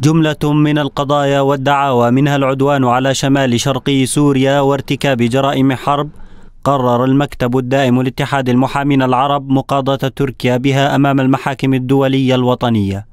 جملة من القضايا والدعاوى منها العدوان على شمال شرقي سوريا وارتكاب جرائم حرب قرر المكتب الدائم لاتحاد المحامين العرب مقاضاة تركيا بها أمام المحاكم الدولية الوطنية.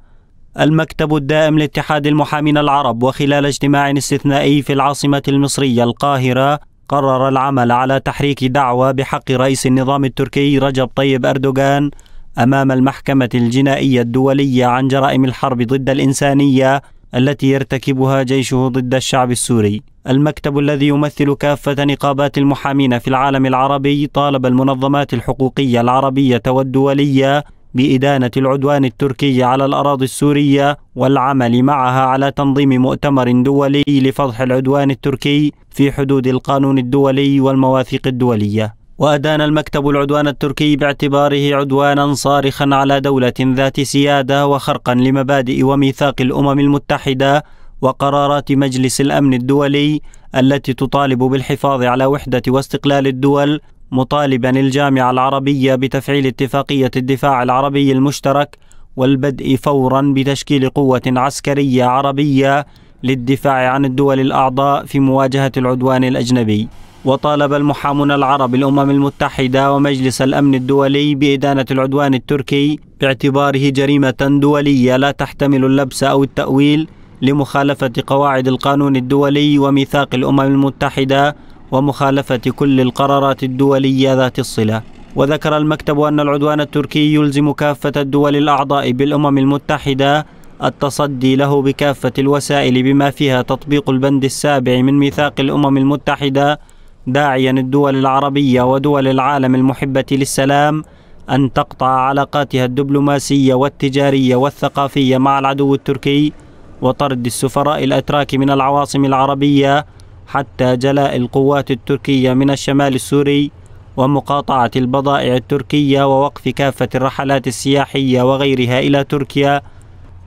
المكتب الدائم لاتحاد المحامين العرب وخلال اجتماع استثنائي في العاصمة المصرية القاهرة قرر العمل على تحريك دعوى بحق رئيس النظام التركي رجب طيب أردوغان امام المحكمه الجنائيه الدوليه عن جرائم الحرب ضد الانسانيه التي يرتكبها جيشه ضد الشعب السوري. المكتب الذي يمثل كافة نقابات المحامين في العالم العربي طالب المنظمات الحقوقية العربية والدولية بإدانة العدوان التركي على الأراضي السورية والعمل معها على تنظيم مؤتمر دولي لفضح العدوان التركي في حدود القانون الدولي والمواثيق الدولية. وأدان المكتب العدوان التركي باعتباره عدوانا صارخا على دولة ذات سيادة وخرقا لمبادئ وميثاق الأمم المتحدة وقرارات مجلس الأمن الدولي التي تطالب بالحفاظ على وحدة واستقلال الدول مطالبا الجامعة العربية بتفعيل اتفاقية الدفاع العربي المشترك والبدء فورا بتشكيل قوة عسكرية عربية للدفاع عن الدول الأعضاء في مواجهة العدوان الأجنبي وطالب المحامون العرب الأمم المتحدة ومجلس الأمن الدولي بإدانة العدوان التركي باعتباره جريمة دولية لا تحتمل اللبس أو التأويل لمخالفة قواعد القانون الدولي وميثاق الأمم المتحدة ومخالفة كل القرارات الدولية ذات الصلة وذكر المكتب أن العدوان التركي يلزم كافة الدول الأعضاء بالأمم المتحدة التصدي له بكافة الوسائل بما فيها تطبيق البند السابع من ميثاق الأمم المتحدة داعيا الدول العربية ودول العالم المحبة للسلام أن تقطع علاقاتها الدبلوماسية والتجارية والثقافية مع العدو التركي وطرد السفراء الأتراك من العواصم العربية حتى جلاء القوات التركية من الشمال السوري ومقاطعة البضائع التركية ووقف كافة الرحلات السياحية وغيرها إلى تركيا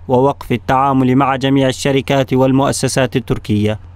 ووقف التعامل مع جميع الشركات والمؤسسات التركيه